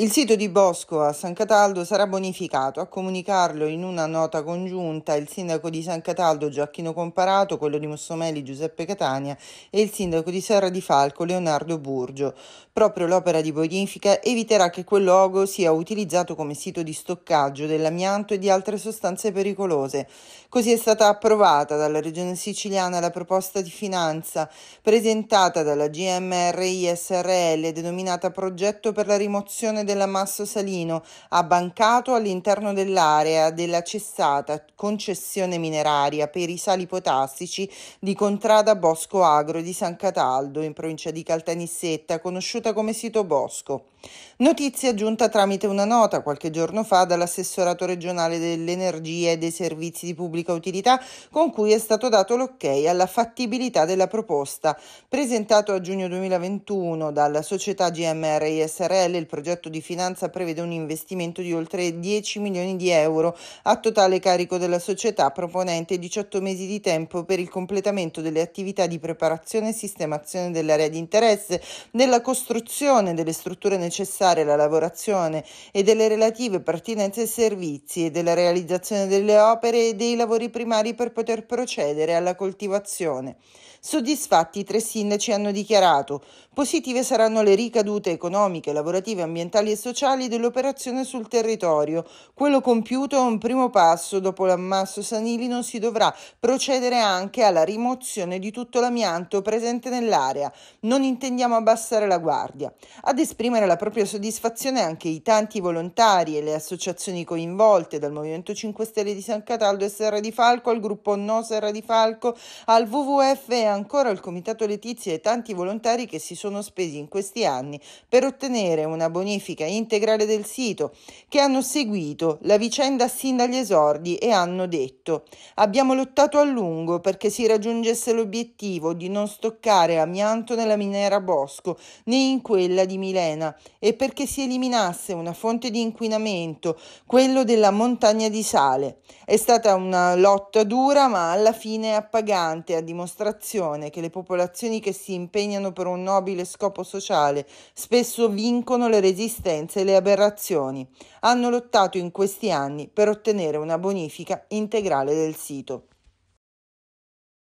Il sito di Bosco a San Cataldo sarà bonificato, a comunicarlo in una nota congiunta il sindaco di San Cataldo Gioacchino Comparato, quello di Mossomeli Giuseppe Catania e il sindaco di Serra di Falco Leonardo Burgio. Proprio l'opera di bonifica eviterà che quel luogo sia utilizzato come sito di stoccaggio dell'amianto e di altre sostanze pericolose. Così è stata approvata dalla Regione Siciliana la proposta di finanza presentata dalla GMRI SRL denominata Progetto per la rimozione dell'ammasso salino, abbancato all'interno dell'area della cessata concessione mineraria per i sali potassici di Contrada Bosco Agro di San Cataldo, in provincia di Caltanissetta, conosciuta come sito Bosco. Notizia giunta tramite una nota qualche giorno fa dall'assessorato regionale dell'energia e dei servizi di pubblica utilità con cui è stato dato l'ok alla fattibilità della proposta. Presentato a giugno 2021 dalla società GMR ISRL il progetto di di Finanza prevede un investimento di oltre 10 milioni di euro a totale carico della società proponente 18 mesi di tempo per il completamento delle attività di preparazione e sistemazione dell'area di interesse, della costruzione delle strutture necessarie alla lavorazione e delle relative pertinenze e servizi e della realizzazione delle opere e dei lavori primari per poter procedere alla coltivazione. Soddisfatti i tre sindaci hanno dichiarato positive saranno le ricadute economiche, lavorative, e ambientali ambientali e sociali dell'operazione sul territorio. Quello compiuto è un primo passo. Dopo l'ammasso sanilino si dovrà procedere anche alla rimozione di tutto l'amianto presente nell'area. Non intendiamo abbassare la guardia. Ad esprimere la propria soddisfazione anche i tanti volontari e le associazioni coinvolte dal Movimento 5 Stelle di San Cataldo e Serra di Falco al gruppo No Serra di Falco al WWF e ancora al Comitato Letizia e tanti volontari che si sono spesi in questi anni per ottenere una bonifica bonifica integrale del sito, che hanno seguito la vicenda sin dagli esordi e hanno detto abbiamo lottato a lungo perché si raggiungesse l'obiettivo di non stoccare amianto nella miniera Bosco né in quella di Milena e perché si eliminasse una fonte di inquinamento, quello della montagna di sale. È stata una lotta dura ma alla fine appagante a dimostrazione che le popolazioni che si impegnano per un nobile scopo sociale spesso vincono le resistenze resistenze e le aberrazioni. Hanno lottato in questi anni per ottenere una bonifica integrale del sito.